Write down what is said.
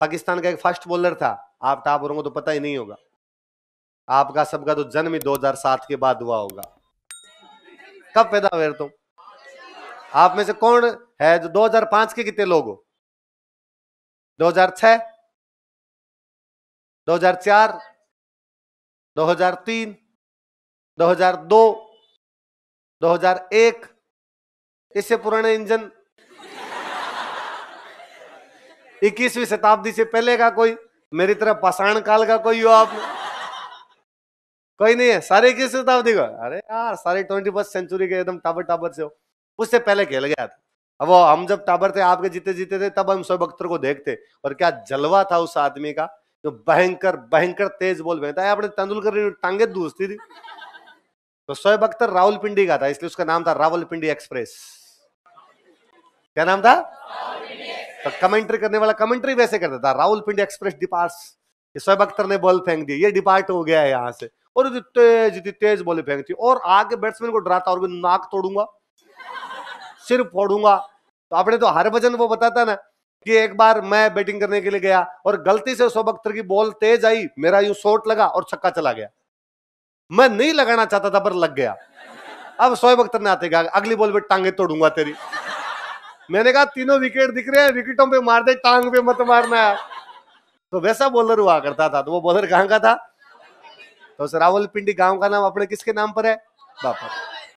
पाकिस्तान का एक fast bowler था आप टॉप को तो पता ही नहीं होगा आपका सबका तो जन्म ही 2007 के बाद हुआ होगा कब पैदा हुए तुम आप में से कौन है जो 2005 के कितने लोग हो 2006 दो दो हजार एक इससे पुराने इंजन इक्कीसवीं शताब्दी से पहले का कोई मेरी तरह पाषाण काल का कोई हो आप कोई नहीं है सारे इक्कीस शताब्दी का अरे यार सारे ट्वेंटी फर्स्ट सेंचुरी के एकदम टाबर टाबर से हो उससे पहले खेल गया था अब वो हम जब टाबर थे आपके जीते जीते थे तब हम सब अख्तर को देखते और क्या जलवा था उस आदमी का जो भयंकर भयंकर तेज बोल बहता तो है अपने तेंदुलकर टांगे दूसती थी तो शोएब अख्तर राहुल पिंडी का था इसलिए उसका नाम था पिंडी एक्सप्रेस क्या नाम था तो कमेंट्री करने वाला कमेंट्री वैसे करता था राहुल पिंड एक्सप्रेस डिपार्ट शोएब अख्तर ने बॉल फेंक दी ये डिपार्ट हो गया है यहाँ से और तेज तेज बॉल फेंकती और आगे बैट्समैन को डराता और नाक तोड़ूंगा सिर फोड़ूंगा तो आपने तो हर वजन वो बताता ना कि एक बार मैं बैटिंग करने के लिए गया और गलती से शोभ अख्तर की बॉल तेज आई मेरा यूं शॉट लगा और छक्का चला गया मैं नहीं लगाना चाहता था पर लग गया अब शोएब अख्तर ने आते गया अगली बॉल पे टांगे तोड़ूंगा तेरी मैंने कहा तीनों विकेट दिख रहे हैं विकेटों पे मार दे टांग पे मत मारना तो वैसा बॉलर हुआ करता था तो वो बॉलर कहाँ का था तो रावल पिंडी गांव का नाम अपने किसके नाम पर है बापा